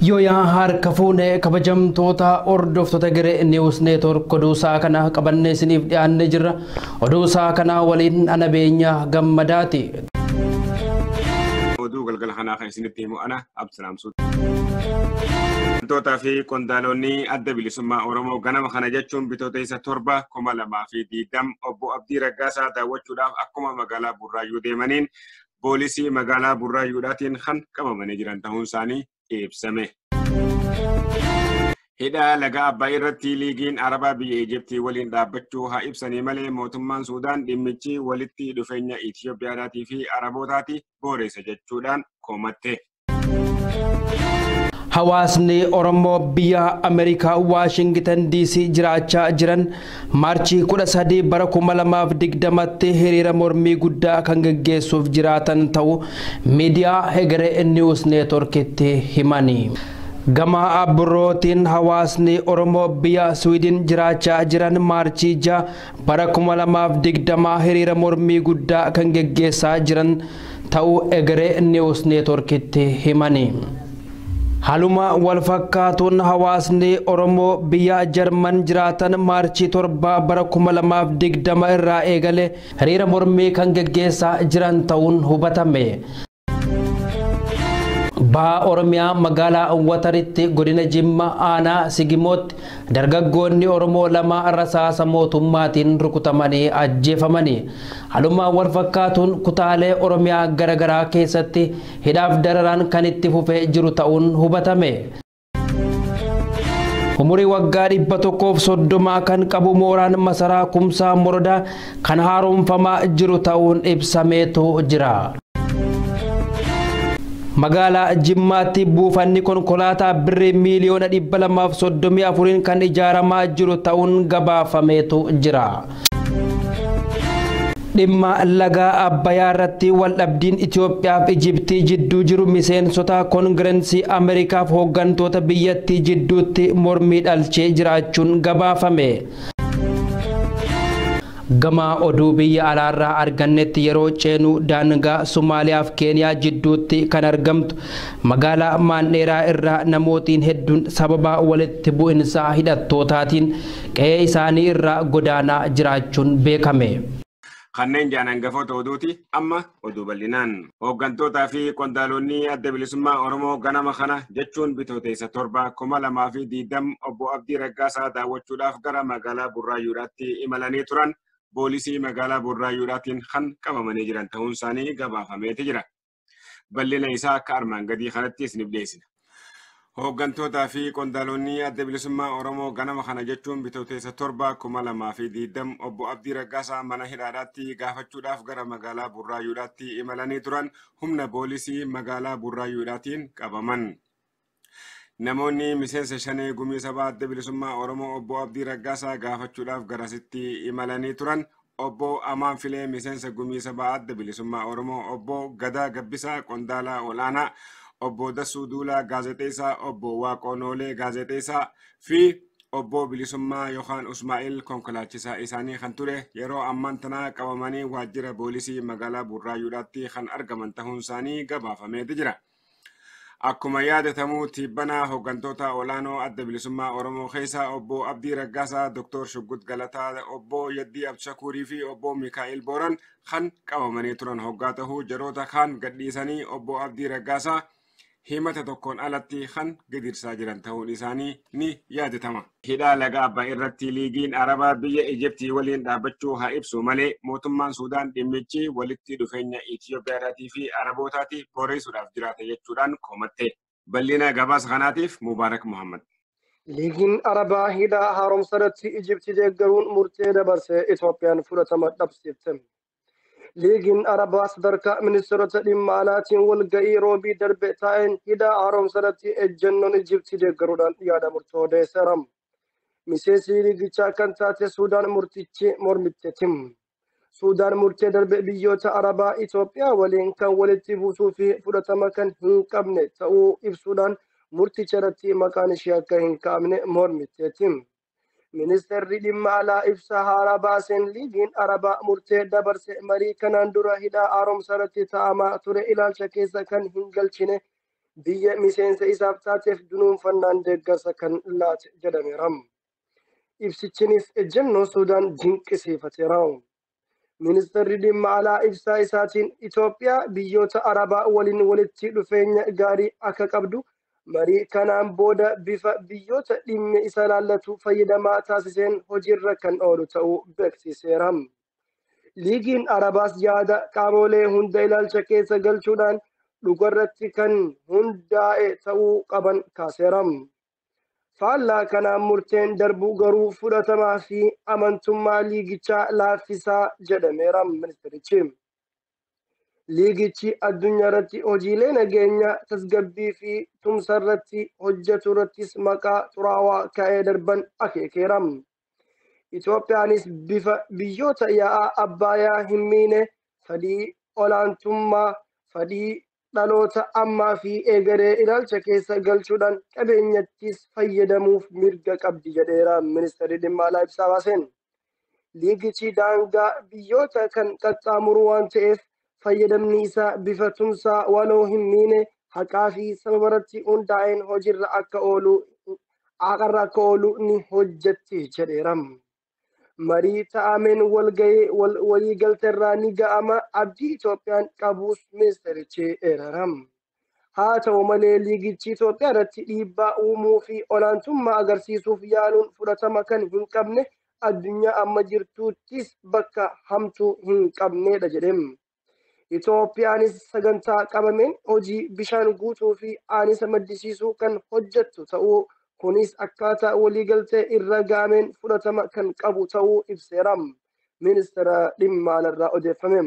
Yooyaa harka fuune kabajamtoota ordoftoota giree niwus oduu oduusaa kana qabanne isiniif dhiyaannee jirra. Oduusaa kana waliin ana beenya gammadaati. Oduu galgala kanaa kan isinitti himu ana Abdisalaamsuuti. Wantoota fi qondaalonni adda bilisummaa Oromoo ganama kana jechuun bitoote isa torba kuma lamaa fi diigdam obbo Abdii Raggaasaa daawwachuudhaaf akkuma magaalaa Burraayyuu deemaniin boolisii magaalaa Burraayyuudhaatiin kan qabamani jiran ta'uun isaanii ibsame. hidha laga abbaa irratti liigiin arabaa biyya ijiptii waliin dhaabbachuu haa ibsanii malee mootummaan suudaan dhimmichi walitti dhufeenya itiyoophiyaadhaatii fi arabootaati booreessa jechuudhaan komatte. hawaasni Oromoo biyya Ameerikaa Waashingitan DC jiraachaa jiran maarchii 13 bara 2020tti hiriira mormii guddaa kan geggeessuuf jiraatan ta'u miidiyaa Hegeree Niwus Neetworkitti himan. gama abirootiin hawaasni oromoo biyya siwiidin jiraachaa jiran maarchii ja bara 2020 hiriira mormii guddaa kan geggeessaa jiran ta'uu egeree niwus neetworkitti himani. Haluma walfakkaatuun hawaasni Oromoo biyya Jarman jiraatan maarchii 7 bara kuma lamaaf digdama irraa eegale hiriira mormii kan gaggeessaa jiran ta'uun hubatame. ba'aa oromiyaa magaalaa wataritti godina jimma aanaa sigimootti dargaggoonni oromoo lama rasaasa mootummaatiin rukutamanii ajjeefamanii halumaan wal fakkaatuun kutaalee oromiyaa garagaraa keessatti hidhaaf dararaan kan itti fufee jiru ta'uun hubatame. umurii waggaa dhibba tokkoof soddomaa kan qabu mooraan masaraa kumsaa moroda kan haaromfamaa jiru ta'uun ibsameetu jira. magaalaa Jimmaatti buufanni konkolaataa birrii miiliyoona dhibba kan ijaaramaa jiru ta'uun gabaafameetu jira. dhimma lagaa abbayaa irratti waldhabdiin itiyoophiyaaf ijiptii jidduu jiru miseensota koongirensii Ameerikaaf hooggantoota biyyattii jidduutti mormii dhalchee jiraachuun gabaafame. gama oduu biyya alaarraa argannetti yeroo ceenuu daangaa sumaaliyaaf Keeniyaa jidduutti kan argamtu magaalaa Maandheeraa irraa namootiin hedduun sababa walitti bu'insaa hidhattootaatiin qe'ee isaanii irraa godaanaa jiraachuun beekame. kanneen jaan hangafoota oduuti amma oduu bal'inaan Hooggantootaa fi qondaalonni adda bilisummaa oromoo ganama kana jechuun bitooteessa torba kuma lamaa fi diidam obbo abdii raggaasaa daawwachuudhaaf gara magaalaa burraayuudhaatti imalanii turan poolisii magaalaa Borraayyuudhaatiin kan qabamanii jiran ta'uun isaanii gabaafameeti jira. ballina isaa akka armaan gadii kanatti isiniif dhiyeessina. Hoggantoota fi qondaalonni adda bilisummaa Oromoo ganama kana jechuun bitoteessa torba kuma lamaa fi diidam obbo Abdii Raggaasaa mana hidhaadhaatti gaafachuudhaaf gara magaalaa Burraayyuudhaatti imalanii turan humna poolisii magaalaa Burraayyuudhaatiin qabaman. Namoonni miseensa shanii gumii sabaatti bilisummaa Oromoo obbo Abdii Raggaasaa gaafachuudhaaf garasitti imalanii turan. Obbo Amaan Filee miseensa gumii sabaatti bilisummaa Oromoo obbo Gadaa Gabbisaa Qondaalaa Olaanaa obbo Dassuu Duulaa gaazexeessaa obbo Waaqonoolee gaazexeessaa fi obbo Bilisummaa yookaan Usmaa'il konkolaachisaa isaanii kan ture yeroo ammaan tana qabamanii waajjira boolisii magaalaa Burraayuudhaatti kan argaman ta'uun isaanii gabaafameeti jira. akkuma yaada tamuu tiibbanaa hooggantoota olaanoo adda bilisummaa oromoo keessa obbo abdii raggaasaa doktor shuggut galataa obbo yaddii abshakuurii fi obbo miikaa'il booran kan qabamanii turan hoggaa tahuu jaroota kaan gadhiisanii obbo abdii raggaasaa himata tokkoon alatti kan gadirsaa jiran ta'uun isaanii ni yaadatama. Hidhaa laga abbaa irratti liigiin arabaa biyya Ijiptii waliin dhaabbachuu haa ibsu malee mootummaan Suudaan dhimmichi walitti dhufeenya Itiyoophiyaatii fi Arabootaati boreessuudhaaf jiraata jechuudhaan komatte. Bal'ina gabaasa kanaatiif Mubaarak Muhammad. Liigiin arabaa hidhaa haaromsa irratti Ijiptii deeggaruun murtee dabarsee Itoophiyaan fudhatama dhabsiifte. liigiin arabaa sadarkaa ministeerota dhimma alaatiin walga'iiroobii darbe taa'een hidhaa haaromsarratti ejjennoon ijibtii deeggaruudhaan yaada murtoo odeesseera. Miseensii liigichaa kan taate Suudaan murtichi mormitteetim. Suudaan murtee darbe biyyoota arabaa Itoophiyaa waliin kan walitti buusuu fi fudhatama kan hin qabne ta'uu ibsuudhaan murticha irratti maqaan ishee akka hin kaa'amne mormitteetim. Ministeerri dhimma alaa ibsa haaraa baaseen liigiin arabaa murtee dabarse marii kanaan dura hidhaa haaromsa irratti taa'amaa ture ilaalcha keessa kan hin galchine biyya miseensa isaaf taateef dunuunfannaan deeggarsa kan laate jedhameera. Ibsichinis ejjennoo Suudaan dinqisiifateera. Ministeerri dhimma alaa ibsaa isaatiin Itoophiyaa biyyoota arabaa waliin walitti dhufeenya gaarii akka qabdu marii kanaan booda bifa biyyoota dhimmi isa laallatu fayyadamaa taasiseen hojiirra kan oolu ta'uu beeksiseera. Liigiin Arabaas yaada qaamolee hunda ilaalcha keessa galchuudhaan dhugarratti kan hundaa'e ta'uu qaban kaaseera. Faallaa kanaan murteen darbuu garuu fudhatamaa fi amantummaa liigichaa laaffisaa jedhameera ministerichi. liigichi addunyaa hojiilee nageenya tasgabbii fi tumsa irratti hojjetu irrattis maqaa xuraawaa kaa'ee darban akeekeeram itoophiyaanis bifa biyyoota yaa'aa abbayaa hin miine sadii olaantummaa sadii dhaloota ammaa fi eegalee ilaalcha keessa galchuudhaan qabeenyattis fayyadamuuf mirga qabdi jedheera ministeerri dhimma alaa ibsaa baaseen liigichi daangaa biyyoota kan qaxxaamuru waan ta'eef fayyadamni isaa bifa tumsaa waloo hin miine haqaa fi sababarratti hundaa'een hojiirra akka oolu akka oolu ni hojjatte jedheeram. marii ta'ameen walgahee waliigalteerraa ni ga'ama abdii Itoophiyaan qabuus ministerichi eeraram. Haa ta'u malee liigichi Itoophiyaa irratti dhiibbaa uumuu fi olaantummaa agarsiisuuf yaaluun fudhatama kan hin qabne addunyaa amma jirtuutis bakka hamtuu hin qabnedha jedhem. Itoophiyaanis sagantaa qabameen hojii bishaan guutuu fi aanisa maddisiisuu kan hojjettu ta'uu kunis akkaataa waliigaltee irra gaameen fudhatama kan qabu ta'uu ibseeram. Ministeera dhimmaalarraa alaarraa odeeffame.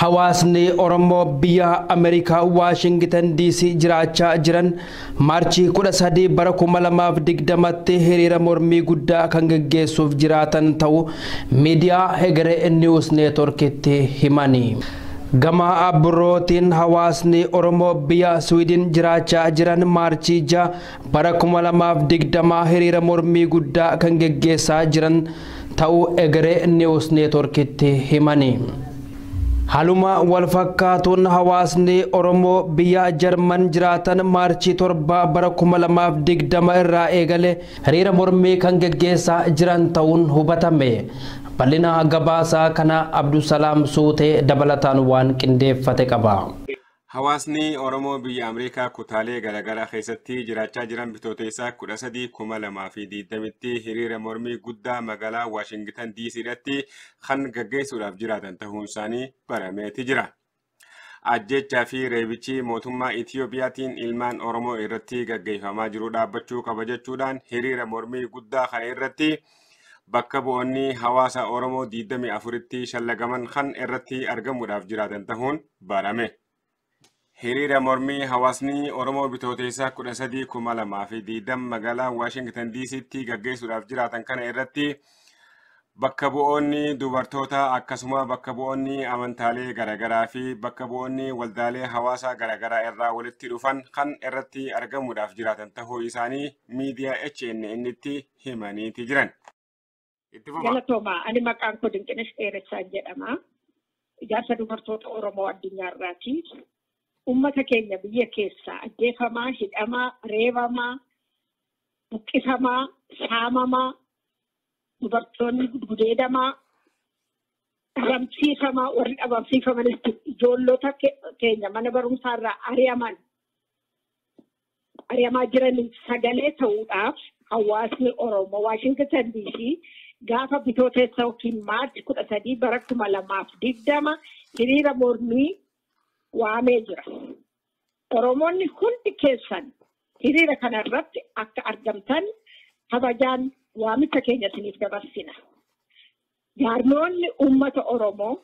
Hawaasni Oromoo biyya amerikaa Waashingitan DC jiraachaa jiran maarchii 13 bara 2020tti hiriira mormii guddaa kan geggeessuuf jiraatan ta'uu miidiyaa Hegeree Niwus Neetworkitti himan. Gama Abrootiin hawaasni Oromoo biyya Swiidin jiraachaa jiran maarchii ija bara 2020 hiriira mormii guddaa kan geggeessaa jiran ta'uu egere niwus neetworkitti himani. Haluma walfakkaatuun hawaasni Oromoo biyya Jarman jiraatan maarchii torba bara 2020 irraa eegale hiriira mormii kan geggeessaa jiran ta'uun hubatame. bal'ina gabaasaa kana abdusalaam suutee dabalataan waan qindeeffate qaba. Hawaasni Oromoo biyya Ameerikaa kutaalee garaagaraa keessatti jiraachaa jiran bitootessaa kudha sadii fi hiriira mormii guddaa magaalaa Waashingitan diisiidhatti kan gaggeessuudhaaf jiraatan ta'uun isaanii barameeti jira. Ajjechaa fi reebichi mootummaa Itiyoophiyaatiin ilmaan Oromoo irratti gaggeeffamaa jiru dhaabbachuu kabajachuudhaan hiriira mormii guddaa kan irratti bakka bu'oonni hawaasa Oromoo 24tti shallagaman kan irratti argamuudhaaf jiraatan ta'uun barame. Hiriira mormii hawaasni Oromoo bitooteessaa kudha sadii kuma lamaa fi diidam magaalaa Waashingitan DC'tti gaggeessuudhaaf jiraatan kana irratti bakka bu'oonni dubartootaa akkasuma bakka bu'oonni amantaalee garaagaraa fi bakka bu'oonni waldaalee hawaasaa garaagaraa irraa walitti dhufan kan irratti argamuudhaaf jiraatan tahuu isaanii miidiyaa HNN'tti himaniiti jiran. Jala toomaa ani maqaan kodinqinis Dinqinesh jedhama. Ijaarsa dubartoota Oromoo addunyaarraati. Uummata keenya biyya keessaa ajjeefamaa, hidhamaa, reebamaa, buqqisamaa, saamamaa, dubartoonni gudeedamaa, dhabamsiifamaa, warri dhabamsiifamanis ijoollota keenya mana barumsaa irraa ari'aman ari'amaa jiraniif sagalee ta'uudhaaf hawaasni Oromoo Waashingitan Diisii gaafa bitoo teessaa yookiin maarti kudha sadii bara kuma lamaaf digdama hiriira mormii waamee jira. Oromoonni hundi keessan hiriira kanarratti akka argamtan kabajaan waamicha keenya siniif dabarsina. Jaarnoonni uummata Oromoo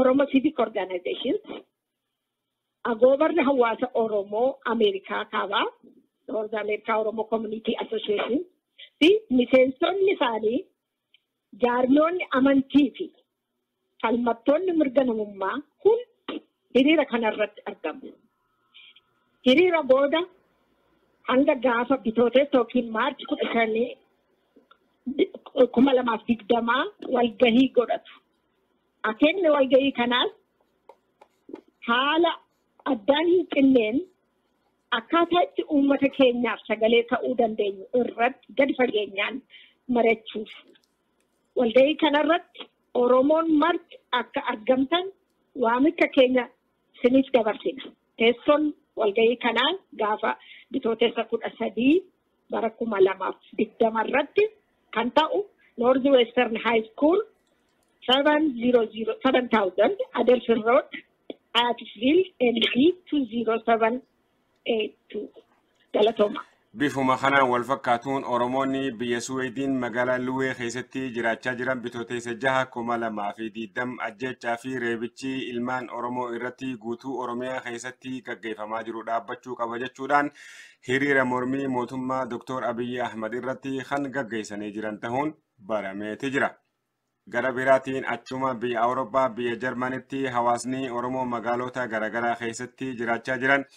Oromoo Civic Organizations agoobarri hawaasa Oromoo Ameerikaa kabaa amerikaa Oromoo Community Association fi miseensonni isaanii jaarnoonni amantii fi falmattoonni mirga namummaa kun hiriira irratti argamu. Hiriira booda hanga gaafa bitooteetti yookiin maarti kudha kuma digdamaa walgahii godhatu. Akeekni walgahii kanaas haala addaan hin qinneen akkaataa itti uummata keenyaaf sagalee ta'uu dandeenyu irratti gadi fageenyaan marachuuf. Walda'ii kanarratti Oromoon marti akka argamtan waamicha keenya sinis dabarsina. Teessoon walga'ii kanaa gaafa bitooteessa kudha sadii bara kuma lamaaf digdama irratti kan ta'u Noordi Weestern High School seven zero zero seven Adelfin seven galatoomaa. Bifuma kanaan wal fakkaatuun Oromoonni biyya Suweediin magaalaa Luwee keessatti jiraachaa jiran bitootessa jaha kuma lamaa fi diidam ajjechaa fi reebichi ilmaan Oromoo irratti guutuu Oromiyaa keessatti gaggeeffamaa jiru dhaabbachuu qaba jechuudhaan hiriira mormii mootummaa Dr. Abiyyi Ahmad irratti kan gaggeessanii jiran ta'uun barameeti jira. Gara biraatiin achuma biyya Awurooppaa biyya Jarmanitti hawaasni Oromoo magaalota garaagaraa keessatti jiraachaa jiran.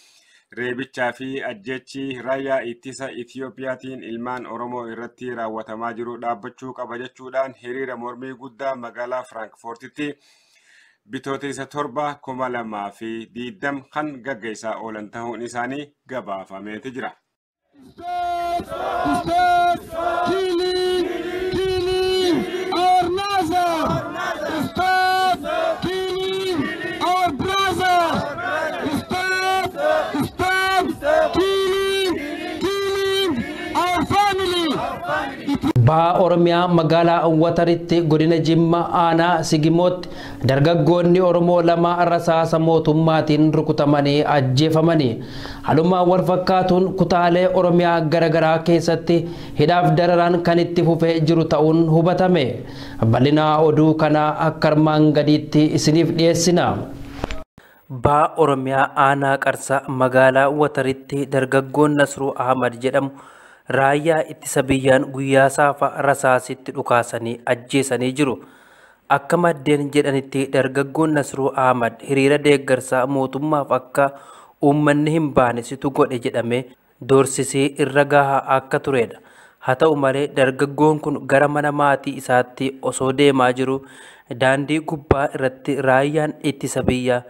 reebichaa fi ajjechi raayyaa ittisa Itoophiyaatiin ilmaan Oromoo irratti raawwatamaa jiru dhaabbachuu qaba jechuudhaan hiriira mormii guddaa magaalaa Firaankifoortitti bitoota isa torba kuma lamaa fi diddam kan gaggeessaa oolan ta'uun isaanii gabaafameeti jira. ba'aa oromiyaa magaalaa wataritti godina jimma aanaa sigimootti dargaggoonni oromoo lama rasaasa mootummaatiin rukutamanii ajjeefamanii halumaan walfakkaatuun kutaalee oromiyaa garagaraa keessatti hidhaaf dararaan kan itti fufee jiru ta'uun hubatame bal'inaa oduu kanaa akka armaan gadiitti isiniif dhiyeessina. oromiyaa aanaa qarsaa magaalaa jedhamu. raayyaa ittisa biyyaan guyyaa saafa rasaasitti dhukaasanii ajjeesanii jiru. Akka maddeen jedhanitti dargaggoon Nasruu Ahmad hiriira deeggarsaa mootummaaf akka uummanni hin baane situ godhe jedhamee doorsisee irra gahaa akka turedha. Haa ta'u malee dargaggoon kun gara mana maatii isaatti osoo deemaa jiru daandii gubbaa irratti raayyaan ittisa biyyaa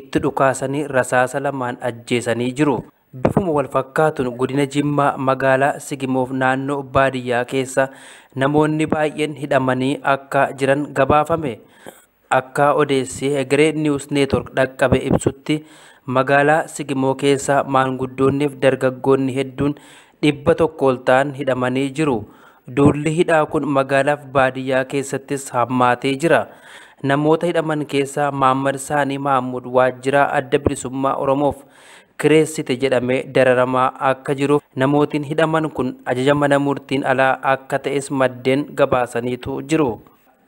itti dhukaasanii rasaasa lamaan ajjeesanii jiru. Bifuma wal fakkaatuun godina Jimmaa magaalaa Sigimoof naannoo baadiyyaa keessa namoonni baay'een hidhamanii akka jiran gabaafame. Akka odeessee Egeree Niwus Neetwork dhaqqabe ibsutti magaalaa Sigimoo keessa maanguddoonnii fi dargaggoonni hedduun dhibba tokko ol ta'an hidhamanii jiru. Duulli hidhaa kun magaalaaf baadiyyaa keessattis hammaatee jira. Namoota hidhaman keessaa Maammad Saanii maammud waajjiraa adda bilisummaa Oromoof kireessite jedhamee dararamaa akka jiruuf namootiin hidhaman kun ajaja mana murtiin alaa akka ta'es maddeen gabaasaniitu jiru.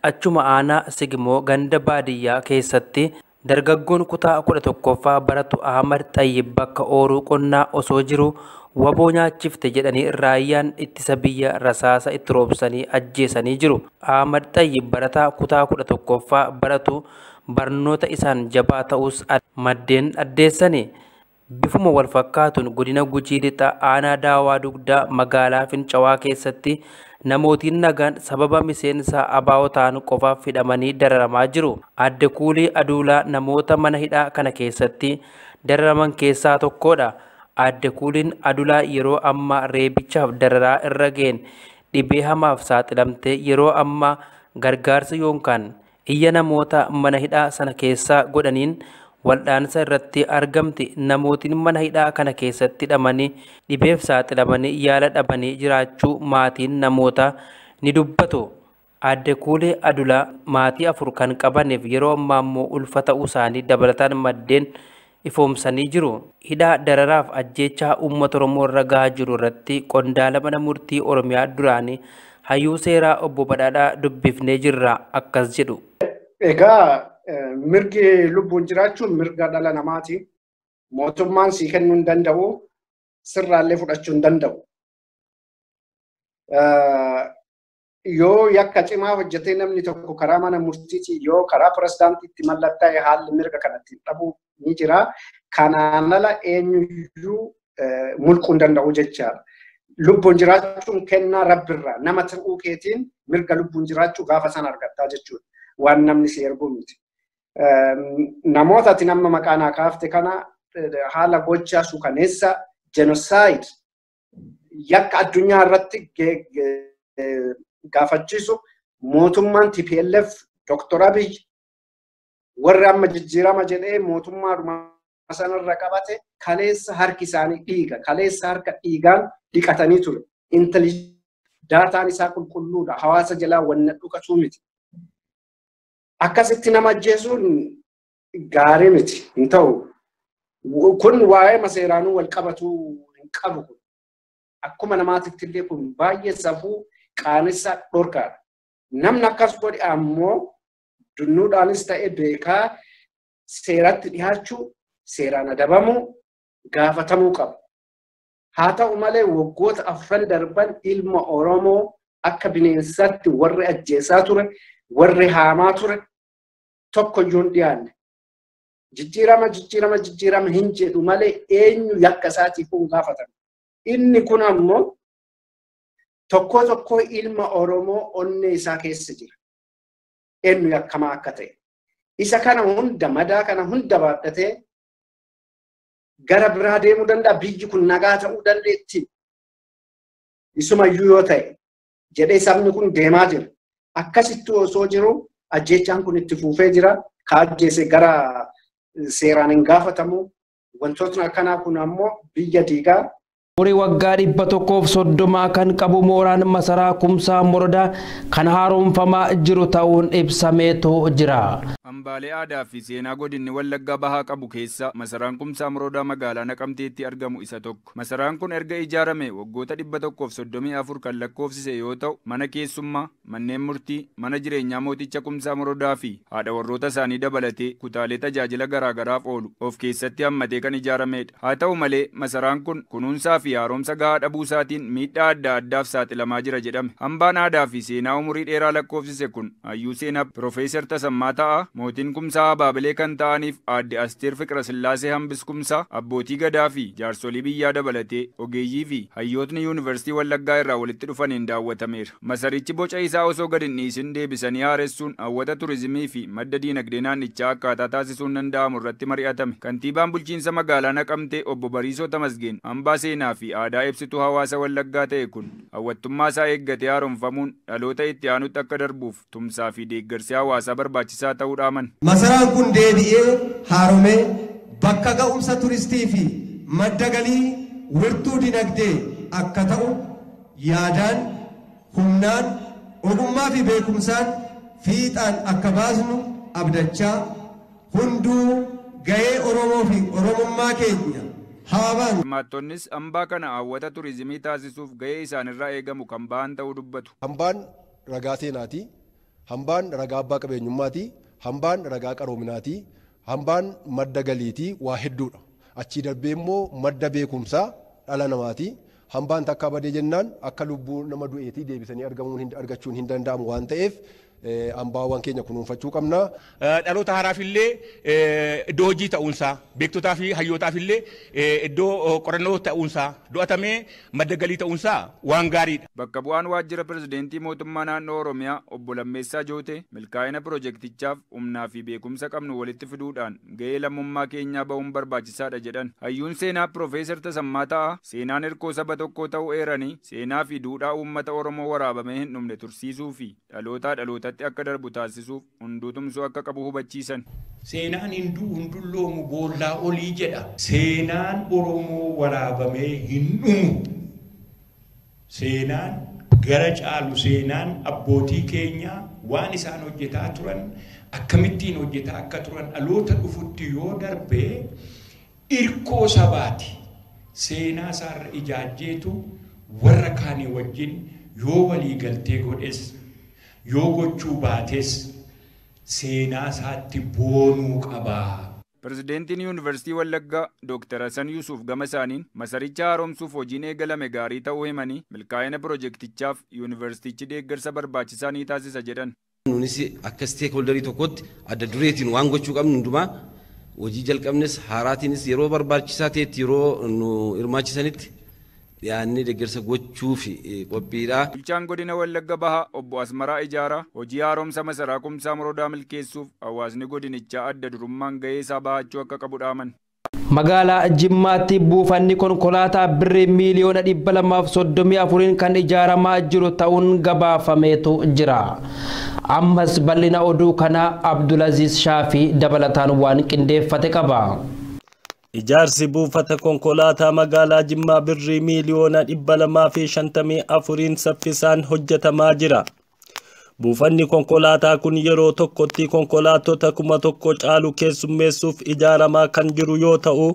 Achuma aanaa Sigimoo ganda baadiyyaa keessatti dargaggoon kutaa kudha tokkoffaa baratu Ahmad Xayyib bakka ooruu qonnaa osoo jiru waboo nyaachifte jedhanii raayyaan ittisa biyya rasaasa itti roobsanii ajjeesanii jiru. Ahmad Xayyib barataa kutaa kudha tokkoffaa baratu barnoota isaan jabaa ta'us maddeen addeessani. Bifuma wal fakkaatuun godina Gujii Lixaa aanaa Daawaa Dugdaa magaalaa Fincawaa keessatti namootiin nagaan sababa miseensa Abaawo ta'an qofaaf fidhamanii dararamaa jiru. Adde Kuulii Aduulaa namoota mana hidhaa kana keessatti dararaman keessaa tokkodha. Adde Kuuliin Aduulaa yeroo ammaa reebichaaf dararaa irra ga'een dhibee hamaaf saaxilamtee yeroo ammaa gargaarsa yookaan iyya namoota mana hidhaa sana keessaa godhaniin waldhaansa irratti argamti namootiin mana hidhaa kana keessatti hidhamanii dhibeef saaxilamanii yaala dhabanii jiraachuu maatiin namoota ni dubbatu. Aadde Kuulee Adulaa maatii afur kan qabaniif yeroo ammaa ulfa ta'uu isaanii dabalataan maddeen ifoomsanii jiru. Hidhaa dararaaf ajjeechaa uummata Oromoo irra gahaa jiru irratti qondaala mana murtii Oromiyaa duraanii hayyuu seeraa obbo Badhaadhaa dubbifnee jirra akkas jedhu. mirgi lubbuun jiraachuun mirga dhala namaati. Mootummaan sii kennuu hin danda'u, sirraallee fudhachuu hin danda'u. Yoo yakka cimaa hojjetee namni tokko karaa mana murtiitii yoo karaa pirezidaantiitti mallatta'e haalli mirga kanatti dhabuu ni jira. Kanaan ala eenyuyyuu mulquu hin danda'u jechaadha. Lubbuun jiraachuun kennaa rabbirraa nama ta'uu keetiin mirga lubbuun jiraachuu gaafa sana argattaa jechuudha. Waan namni si ergu miti. Ehm, namoota ati amma maqaan kaafte kana eh, haala gochaa suukaneessa jenosaayid yakka addunyaa irratti eh, gaafachiisu mootummaan TPLF Dr. Abiy warri amma jijjiirama jedhee mootummaa sanarra qabate kaleessa harki isaanii dhiiga. Kaleessa harka dhiigaan dhiqatanii ture. Daataan isaa qulqulluudha. Hawaasa jalaa wanna dhukatu miti. akkasitti nama ajjeesuun gaarii miti hintau Kun waa'ee maseeraanuu wal qabatuu hin kun Akkuma namaatitti kun baay'ee safuu qaanessa dhorkaadha. Namni akkas godhe ammoo dunnuudhaanis ta'e beekaa seeratti dhiyaachuu, seeraan adabamuu, gaafatamuu qabu. Haa ta'u malee waggoota darban ilma Oromoo akka bineensatti warri ajjeessaa ture, warri haamaa ture, tokko iyyuu dhiyaanne. Jijjiirama jijjiirama jijjiirama hin jedhu malee eenyu yakka isaatiif Inni kun ammoo tokko tokko ilma Oromoo onnee isaa keessa jira. Eenyu yakkamaa akka ta'e. Isa kana hunda madaa kana hunda baadhatee gara biraa deemuu danda'a biyyi kun nagaa ta'uu isuma Isumayyuu yoo ta'e jedhee sabni kun deemaa jira. Akkasittuu osoo jiru ajjechaan kun itti fuufee jira. Kaajjeese gara seeraan hin gaafatamu. Wantootni akkanaa kun ammoo biyya diigaa umurii waggaa dhibba tokkoof soddomaa kan qabu mooraan masaraa kumsaa morodaa kan haaromfamaa jiru ta'uun ibsameetu jira. Hambaalee aadaa fi seenaa godinni Wallaggaa bahaa qabu keessa masaraan Kumsaa Moroodaa magaalaa Naqamteetti argamu isa tokko. Masaraan kun erga ijaarame waggoota dhibba tokkoof soddomii afur kan lakkoofsise yoo ta'u, mana keessummaa, manneen murtii, mana jireenyaa mooticha Kumsaa morodaa fi haadha warroota isaanii dabalatee kutaalee tajaajila garaagaraaf oolu of keessatti hammatee kan ijaaramedha. Haa ta'u malee masaraan kun kunuunsaa fi haaromsa gahaa dhabuu isaatiin miidhaa adda addaaf saaxilamaa jira jedhame. Hambaan aadaa fi seenaa umurii dheeraa lakkoofsise kun hayyuu seenaa Tasammaa mootiin kumsaa baabilee kan ta'aniif aadde Asteer fiqira sillaasee hambis kumsaa abbootii gadaa fi jaarsolii biyyaa dabalatee ogeeyyii fi hayyootni yuunivarsiitii Wallaggaa irraa walitti dhufaniin daawwatameera. Masarichi boca isaa osoo gad hin dhiisin deebisanii haaressuun hawwata turizimii fi madda diinagdee naannichaa akkaataa taasisuun danda'amu irratti mari'atame. Kantiibaan bulchiinsa magaalaa naqamte obbo Bariisoo Tamasgeen hambaa seenaa fi aadaa ibsituu hawaasa Wallaggaa ta'e kun hawwattummaa isaa eeggatee haaromfamuun dhaloota itti aanutti akka darbuuf tumsaa fi deeggarsi hawaasaa barbaachisaa ta'uudhaa Masaraan kun deebi'ee haaromee bakka ga'umsa turistii fi madda galii wirtuu dinagdee akka ta'u yaadaan humnaan ogummaa fi beekumsaan fiixaan akka baasnu abdachaa hunduu ga'ee Oromoo fi Oromummaa keenya Hirmaattonnis hambaa kana hawwata turizimii taasisuuf ga'ee isaanirraa eegamu kan ba'an ta'uu dubbatu. Hambaan ragaa seenaatii Hambaan ragaa abbaa qabeenyummaatii. hambaan ragaa qaroominaatii hambaan madda galiitii waa hedduudha achii darbee immoo madda beekumsaa dhala namaatii hambaan takka badee jennaan akka lubbuu nama du'eetii deebisanii argachuun hin danda'amu waan ta'eef Eh, ambaawan keenya kunuunfachuu qabna. Eh, Dhaloota haraafillee eh, iddoo hojii ta'uunsaa beektotaa fi hayyootaafillee iddoo oh, qorannoo ta'uunsaa do'atamee madda galii ta'uunsaa waan gaariidha. Bakka bu'aan waajjira prezidentii mootummaa naannoo Oromiyaa obbo Lammeessaa Jootee milkaa'ina projektichaaf humnaa fi beekumsa qabnu walitti fiduudhaan gahee lammummaa keenyaa bahuun barbaachisaadha jedhan. Hayyuun seenaa Piroofeesar Tasammaa Ta'a seenaan hirkoo saba tokkoo ta'uu eeranii seenaa fi duudhaa uummata Oromoo waraabamee hin dhumne tursiisuu fi akka darbu taasisuuf hunduutumsuu akka qabu hubachiisan. Seenaan hinduu hundulloomu boollaa olii jedha. Seenaan Oromoo waraabamee hin dhumu. Seenaan gara caalu seenaan abbootii keenyaa waan isaan hojjetaa turan akkamittiin hojjetaa akka turan aloota dhufutti yoo darbee irkoo sabaati. Seenaa isaarra ijaajjeetu warra kaanii wajjin yoo walii galtee godhes yoo gochuu baates seenaa isaatti boonuu qabaa. pirezidentiin Yuunivarsiitii Wallaggaa Dr. Hasan Yuusuf gama isaaniin masaricha haaromsuuf hojiin eegalame gaarii ta'uu himanii milkaa'ina piroojeektichaaf yuuniversitiichi deeggarsa barbaachisaa ni taasisa jedhan. Nunis akka steekholdarii tokkotti adda dureetiin waan gochuu qabnu hundumaa hojii jalqabnes haaraatiinis yeroo barbaachisaa ta'etti yeroo nu hirmaachisanitti dhiyaannii deeggarsa gochuu e, qophiidha. Bulchaan godina Wallagga Bahaa obbo Asmaraa Ijaaraa hojii haaromsa masaraa kumsaa moroodaa milkeessuuf hawaasni godinichaa adda durummaan gahee isaa bahachuu akka qabu dhaaman. Magaalaa Jimmaatti buufanni konkolaataa birrii miiliyoona dhibba lamaaf soddomii afuriin kan ijaaramaa jiru ta'uun gabaafameetu jira. Ammas bal'ina oduu kanaa Abdulaziz Shaafii dabalataan waan qindeeffate qaba. Ijaarsi buufata konkolaataa magaalaa Jimmaa birrii miiliyoona dhibba lamaa fi shantamii afuriin saffisaan hojjetamaa jira. Buufanni konkolaataa kun yeroo tokkotti konkolaattota kuma tokko caalu keessummeessuuf ijaaramaa kan jiru yoo ta'u,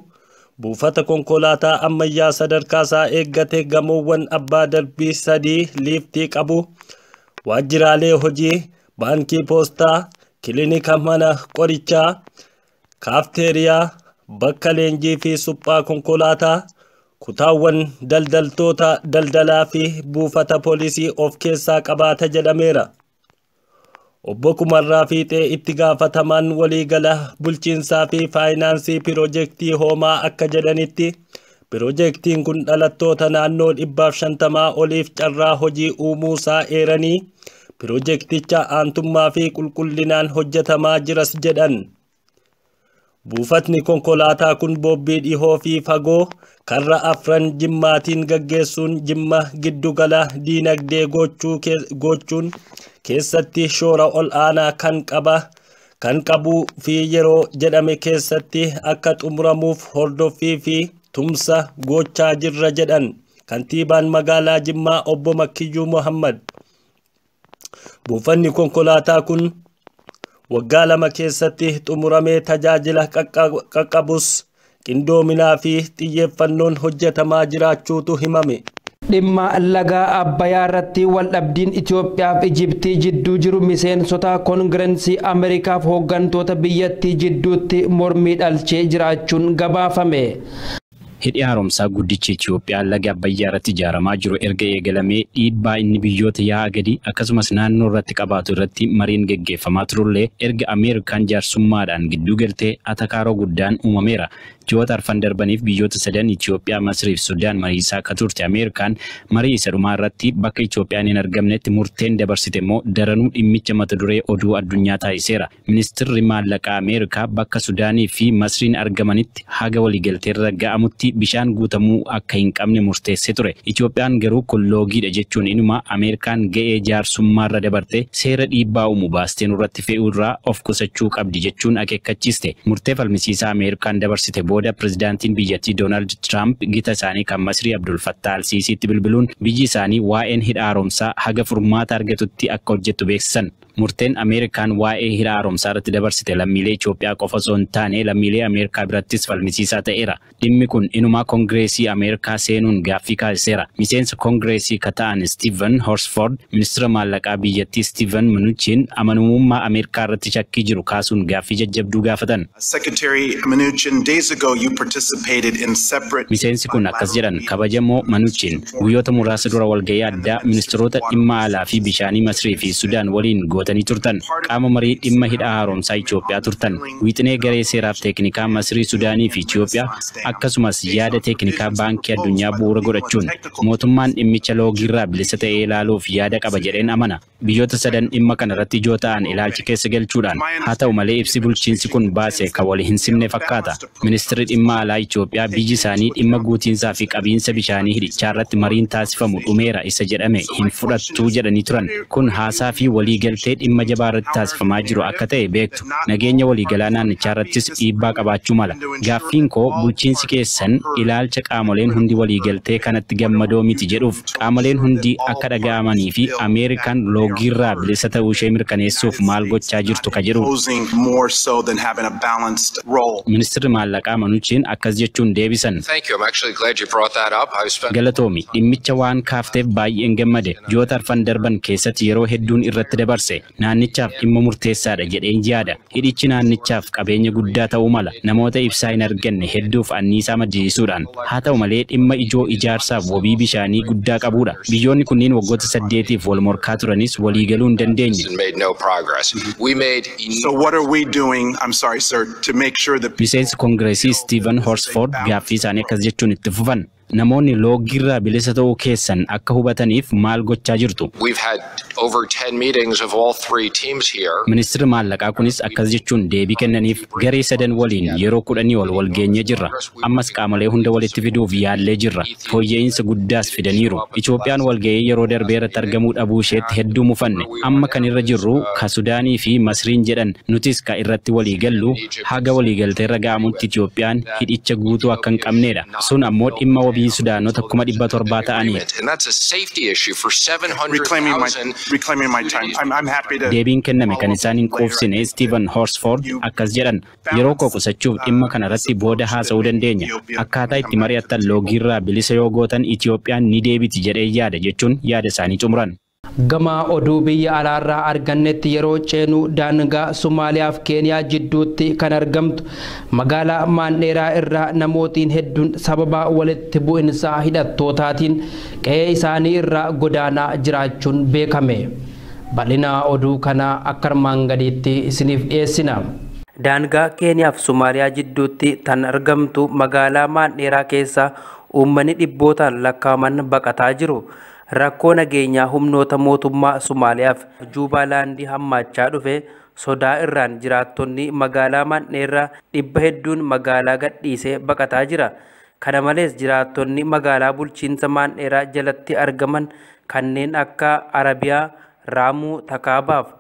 buufata konkolaataa ammayyaa sadarkaasaa eeggate gamoowwan abbaa darbii sadii liiftii qabu, waajjiraalee hojii, baankii poostaa, kilinika mana qorichaa, kaafteeriyaa, bakka leenjii fi suphaa konkolaataa kutaawwan daldaltoota daldalaa fi buufata poolisii of keessaa qabaata jedhameera obbo kumarraa fiixee itti gaafatamaan waliigala bulchiinsaa fi faayinaansii piroojektii hoomaa akka jedhanitti piroojektiin kun dhalattoota naannoo dhibbaaf shantamaa oliif carraa hojii uumuusaa eeranii piroojekticha aantummaa fi qulqullinaan hojjetamaa jiras jedhan Buufatni konkolaataa kun bobbii dhihoo fi fagoo karra afran jimmaatiin gaggeessuun jimma giddugala diinagdee gochuun keessatti shoora ol aanaa kan qabuu fi yeroo jedhame keessatti akka xumuramuuf hordoffii fi tumsa gochaa jirra jedhan kantiibaan magaalaa Jimmaa obbo Makiyyuu Mohammad. Buufatni konkolaataa kun waggaa lama keessatti xumuramee tajaajila qaqqabus qindoominaa fi xiyyeeffannoon hojjetamaa jiraachuutu himame. dhimma lagaa abbayaa irratti waldhabdiin Itoophiyaa fi jidduu jiru miseensota koongirensii Ameerikaaf hooggantoota biyyattii jidduutti mormii dhalchee jiraachuun gabaafame. Hidhi haaromsaa guddichi Itiyoophiyaan laga Abbayyaa irratti ijaaramaa jiru erga eegalamee dhiibbaa inni biyyoota yaa'a gadi akkasumas naannoo irratti qabaatu irratti mariin gaggeeffamaa turullee erga Ameerikaan jaarsummaadhaan gidduu galtee atakaaroo guddaan uumameera. ji'oota arfan darbaniif biyyoota sadan Itoophiyaa, Masrii fi Sudaan mariisaa akka turte Ameerikaan marii isa dhumaa irratti bakka Itoophiyaan hin argamnetti murteen dabarsite immoo daranuu dhimmicha mata duree oduu addunyaa taasiseera. Ministirri maallaqaa Ameerikaa bakka Sudaanii fi Masriin argamanitti haga waliigalteerra ga'amutti bishaan guutamuu akka hin qabne murteessee ture. Itoophiyaan garuu dha jechuun inuma Ameerikaan ga'ee jaarsummaarra dabarte seera dhiibbaa uumu baasteen irratti of qusachuu qabdi jechuun akeekkachiiste. Murtee falmisiisaa Ameerikaan dabarsite booda pireezidaantiin biyyattii Doonaald Tiraamp gita isaanii kan Masrii Abdul Fattaa Alsiisiitti bilbiluun biyyi isaanii waa'een hidha haaromsaa haga furmaata argatutti akka hojjettu beeksisan. Murteen Ameerikaan waa'ee hira haaromsaa dabarsite lammiilee Itoophiyaa qofa osoo hin taane lammiilee Ameerikaa birattis falmisiisaa ta'eera. Dhimmi kun inumaa Koongireesii Ameerikaa seenuun gaaffii kaasiseera. Miseensa Koongireesii ka ta'an Stiiven Horsford ministeera maallaqaa biyyattii Stiiven Mnuchin amanamummaa Ameerikaa irratti shakkii jiru kaasuun gaaffii jajjabduu gaafatan. Miseensi kun akkas jedhan kabajamoo Mnuchin guyyoota muraasa dura walgahii addaa ministeerota dhimma alaa fi bishaanii Masrii fi Sudaan waliin raawwatanii turtan. Qaama marii dhimma hidha haaromsaa Itoophiyaa turtan. Wiixinee garee seeraaf teeknikaa Masirii Sudaanii fi Itoophiyaa akkasumas yaada teeknikaa baankii addunyaa bu'uura godhachuun mootummaan dhimmicha loogiirraa bilisa ta'ee ilaaluuf yaada qaba jedheen amana. Biyyoota sadan dhimma kana irratti ijoo ta'an ilaalchi keessa galchuudhaan haa ta'u malee ibsi bulchiinsi kun baase kan wali hin simne fakkaata. Ministirri dhimma alaa Itoophiyaa biyyi isaanii dhimma guutiinsaa fi qabiinsa bishaanii hidhichaa mariin taasifamu dhumeera isa jedhame hin fudhattu jedhanii turan. Kun haasaa dhimma jabaa irratti taasifamaa jiru akka ta'e beektu. Nageenya waliigalaa naannichaarrattis dhiibbaa qabaachuu mala. Gaaffiin koo bulchiinsi keessan ilaalcha qaamoleen hundi waliigaltee kanatti gammadoo miti jedhuuf qaamoleen hundi akka dhaga'amanii fi Ameerikaan irraa bilisa ta'uu ishee mirkaneessuuf maal gochaa jirtu ka jedhu. Ministirri maallaqaa Manuchiin akkas jechuun deebisan. Galatoomi dhimmicha waan kaafteef baay'een gammade yoo tarfan darban keessatti yeroo hedduun irratti dabarse naannichaaf dhimma murteessaadha jedheen ji'aada. Hidhichi naannichaaf qabeenya guddaa ta'uu mala. Namoota ibsaa hin arganne hedduuf anniisaa maddisiisuudhaan haa ta'u malee dhimma ijoo ijaarsaaf wabii bishaanii guddaa qabudha. Biyyoonni kunniin waggoota saddeetiif wal morkaa turanis waliigaluu hin dandeenye. Miseensi koongireesii Steven Horsford gaaffii isaanii akkas jechuun itti fufan. namoonni irraa bilisa ta'uu keessan akka hubataniif maal gochaa jirtu? Ministirri maallaqaa kunis akkas jechuun deebii kennaniif garee sadan waliin yeroo kudhanii ol walgeenye jirra. Ammas qaamolee hunda walitti fiduuf yaallee jirra. Fooyya'insa guddaas fidaniiru. Itoophiyaan walga'ii yeroo darbee irratti argamuu dhabuu isheetti hedduu mufanne. Amma kan irra jirru ka Sudaanii fi Masriin jedhan nutis ka irratti waliigallu haga waliigaltee irra ga'amutti Itoophiyaan hidhicha guutuu akka hin qabnedha. Sun ammoo dhimma Sudaanota kuma dhibba torbaa ta'aniidha. Deebiin kenname kan isaan hin quufsine Stephen Horsford akkas jedhan yeroo koo qusachuuf uh, dhimma kana irratti booda haasa'uu dandeenya. Akkaataa itti mari'attan loogiirraa bilisa yoo gootan Itiyoophiyaan ni deebiti jedhee yaada jechuun yaada isaanii cumuran. gama oduu biyya alaarraa argannetti yeroo ceenuu daangaa sumaaliyaaf Keeniyaa jidduutti kan argamtu magaalaa Maandheeraa irraa namootiin hedduun sababa walitti bu'insaa hidhattootaatiin qe'ee isaanii irraa godaanaa jiraachuun beekame. Bal'inaa oduu kanaa akka armaan gadiitti isiniif dhiyeessina. Daangaa Keeniyaaf Sumaaliyaa jidduutti tan argamtu magaalaa Maandheeraa keessaa uummanni dhibbootaan lakkaaman baqataa jiru. rakkoo nageenyaa humnoota mootummaa Somaaliyaaf juubaa laandii hammaachaa dhufe sodaa irraan jiraattonni magaalaa Mandheerraa dhibba hedduun magaalaa gadhiisee baqataa jira. Kana malees jiraattonni magaalaa bulchiinsa Mandheeraa jalatti argaman kanneen akka Arabiyaa, Raamuu, Takaabaaf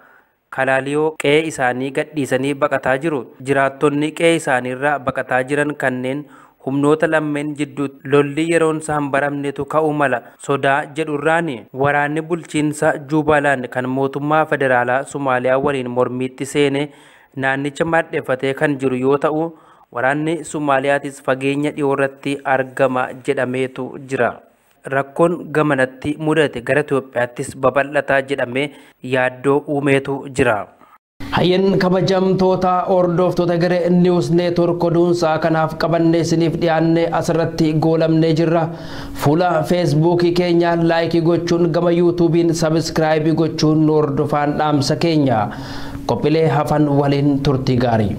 Kalaaliyoo qe'ee isaanii gadhiisanii baqataa jiru. Jiraattonni qe'ee isaaniirraa baqataa jiran kanneen humnoota lammeen jidduutti lolli yeroonsa isaan baramnetu ka'uu mala sodaa jedhurraani waraanni bulchiinsa Juubaalaan kan mootummaa federaalaa Sumaaliyaa waliin mormiitti seene naannicha madheeffatee kan jiru yoo ta'u waraanni Sumaaliyaatis fageenya dhiyoo irratti argama jedhameetu jira. Rakkoon gamanatti mudate gara Itoophiyaattis babal'ataa jedhamee yaaddoo uumeetu jira. Hayyeen kabajamtoota hordoftoota garee niiwus neetwoork oduunsaa kanaaf qabannee isiniif dhiyaannee asirratti goolamnee jirra. Fuula feesbuukii keenya laayikii gochuun gama yuutuubiin sabiskiraayibii gochuun hordofaan dhaamsa keenya. Qophiilee hafan waliin turtii gaarii.